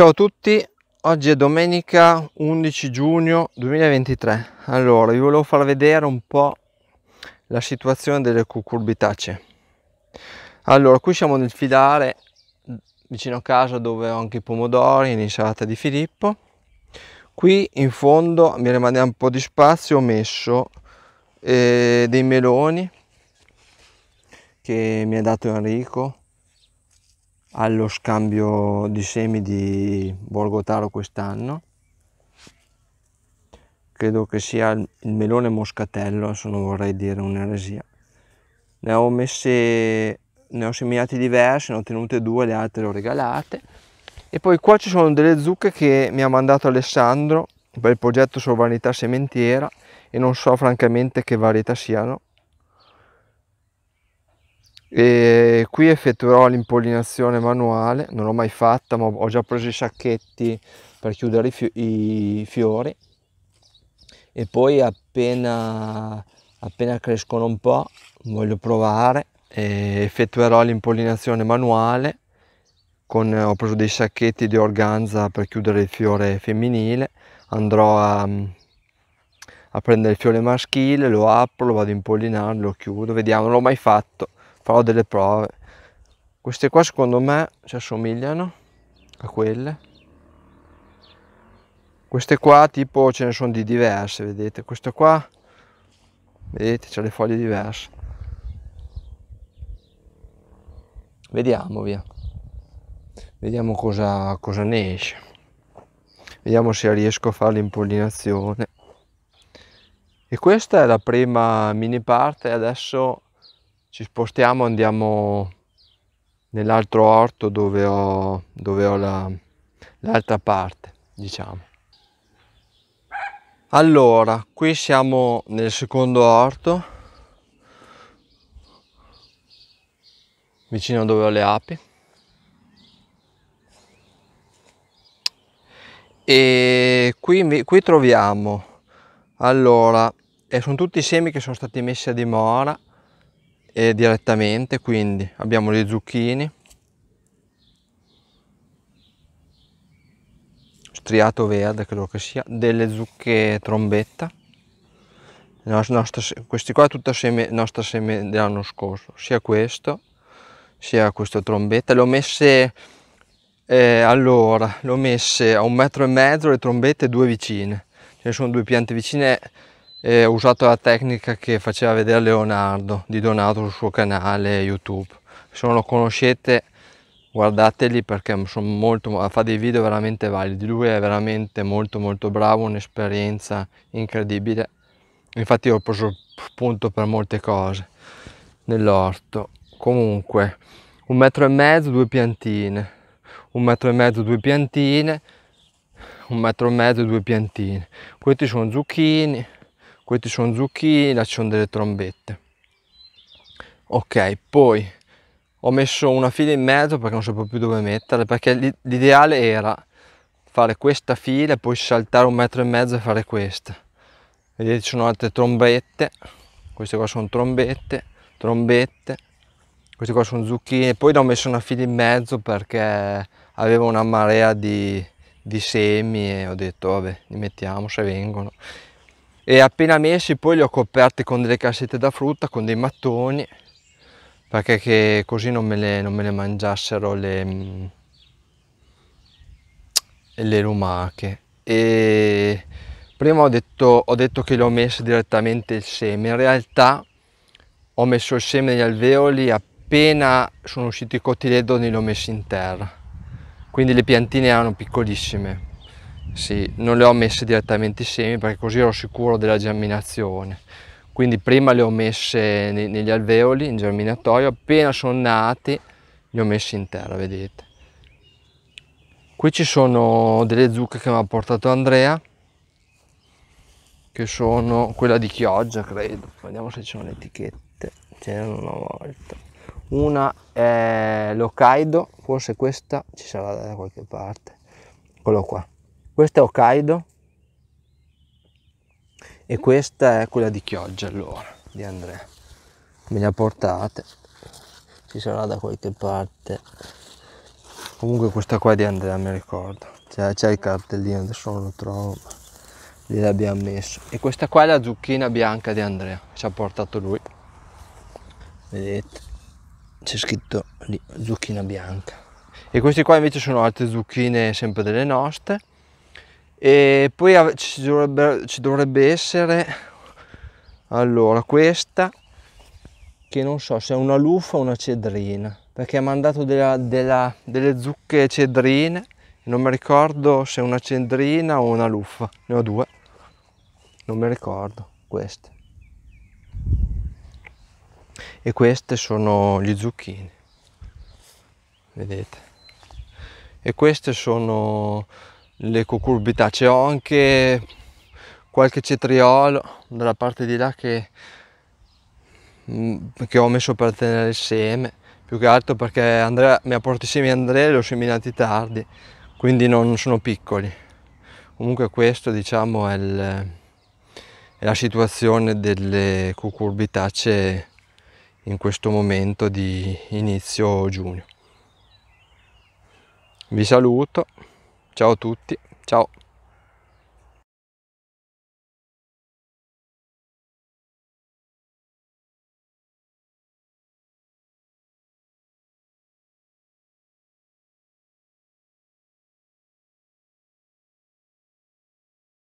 Ciao a tutti, oggi è domenica 11 giugno 2023. Allora, vi volevo far vedere un po' la situazione delle cucurbitacee. Allora, qui siamo nel filare vicino a casa dove ho anche i pomodori, l'insalata di Filippo. Qui in fondo mi rimane un po' di spazio, ho messo eh, dei meloni che mi ha dato Enrico allo scambio di semi di Borgotaro quest'anno credo che sia il melone moscatello adesso non vorrei dire un'eresia ne ho messe ne ho seminati diversi ne ho tenute due le altre le ho regalate e poi qua ci sono delle zucche che mi ha mandato Alessandro per il progetto sovranità sementiera e non so francamente che varietà siano e qui effettuerò l'impollinazione manuale, non l'ho mai fatta ma ho già preso i sacchetti per chiudere i, fi i fiori e poi appena, appena crescono un po' voglio provare e effettuerò l'impollinazione manuale con, ho preso dei sacchetti di organza per chiudere il fiore femminile andrò a, a prendere il fiore maschile lo apro, lo vado a impollinare, lo chiudo vediamo, non l'ho mai fatto farò delle prove. Queste qua secondo me si assomigliano a quelle. Queste qua tipo ce ne sono di diverse, vedete? Questa qua, vedete, c'è le foglie diverse. Vediamo, via. Vediamo cosa, cosa ne esce. Vediamo se riesco a fare l'impollinazione. E questa è la prima mini parte, adesso ci spostiamo, andiamo nell'altro orto dove ho, dove ho la, l'altra parte, diciamo. Allora, qui siamo nel secondo orto, vicino dove ho le api. E qui, qui troviamo, allora, sono tutti i semi che sono stati messi a dimora e eh, direttamente quindi abbiamo le zucchine striato verde credo che sia delle zucche trombetta nostra, questi qua tutta seme, nostra seme dell'anno scorso sia questo sia questo trombetta le ho messe eh, allora le ho messe a un metro e mezzo le trombette due vicine ce ne sono due piante vicine e ho usato la tecnica che faceva vedere Leonardo di Donato sul suo canale YouTube. Se non lo conoscete guardateli perché molto, fa dei video veramente validi, lui è veramente molto molto bravo, un'esperienza incredibile. Infatti ho preso punto per molte cose nell'orto. Comunque, un metro e mezzo, due piantine, un metro e mezzo, due piantine, un metro e mezzo, due piantine. Questi sono zucchini, questi sono zucchini là ci sono delle trombette ok poi ho messo una fila in mezzo perché non sapevo più dove metterle perché l'ideale era fare questa fila e poi saltare un metro e mezzo e fare questa vedete ci sono altre trombette queste qua sono trombette trombette queste qua sono zucchine poi ho messo una fila in mezzo perché avevo una marea di, di semi e ho detto vabbè li mettiamo se vengono e appena messi poi li ho coperti con delle cassette da frutta, con dei mattoni perché così non me le, non me le mangiassero le, mm, le lumache e prima ho detto, ho detto che le ho messe direttamente il seme in realtà ho messo il seme negli alveoli appena sono usciti i cotiledoni li ho messi in terra quindi le piantine erano piccolissime sì, non le ho messe direttamente i semi perché così ero sicuro della germinazione quindi prima le ho messe negli alveoli in germinatorio appena sono nati li ho messi in terra vedete qui ci sono delle zucche che mi ha portato Andrea che sono quella di Chioggia credo vediamo se ci sono le etichette c'erano una volta una è l'Hokkaido forse questa ci sarà da qualche parte eccolo qua questa è Hokkaido e questa è quella di Chioggia allora, di Andrea. Me le ha portate, ci sarà da qualche parte. Comunque questa qua è di Andrea, mi ricordo. C'è, il cartellino, adesso non lo trovo, ma gliel'abbiamo messo. E questa qua è la zucchina bianca di Andrea, ci ha portato lui. Vedete? c'è scritto lì zucchina bianca e queste qua invece sono altre zucchine sempre delle nostre e poi ci dovrebbe, ci dovrebbe essere allora questa che non so se è una luffa o una cedrina perché ha mandato della, della, delle zucche cedrine non mi ricordo se è una cedrina o una luffa ne ho due non mi ricordo queste e queste sono gli zucchini vedete e queste sono le cucurbità ho anche qualche cetriolo dalla parte di là che, mm, che ho messo per tenere il seme più che altro perché Andrea mi ha portato i semi Andrea e li ho seminati tardi quindi non sono piccoli comunque questo diciamo è, il, è la situazione delle cucurbitacee in questo momento di inizio giugno vi saluto Ciao a tutti, ciao.